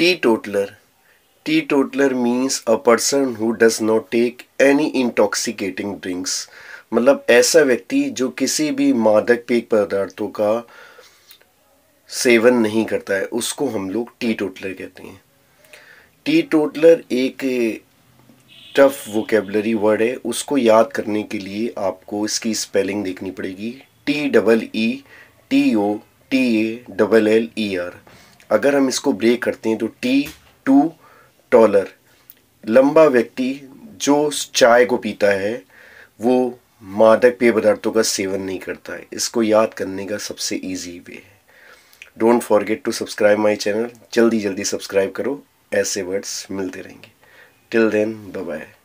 teetotaler teetotaler means a person who does not take any intoxicating drinks मतलब ऐसा व्यक्ति जो किसी भी मादक पेय पदार्थों का सेवन नहीं करता है उसको हम लोग टी टोटलर कहते हैं टी टोटलर एक टफ वोकेबलरी वर्ड है उसको याद करने के लिए आपको इसकी स्पेलिंग देखनी पड़ेगी T double E T O T A double L E R अगर हम इसको ब्रेक करते हैं तो टी टू टॉलर लंबा व्यक्ति जो चाय को पीता है वो मादक पेय पदार्थों का सेवन नहीं करता है इसको याद करने का सबसे इजी वे है don't forget to subscribe my channel जल्दी जल्दी सब्सक्राइब करो ऐसे वर्ड्स मिलते रहेंगे टिल देन बाय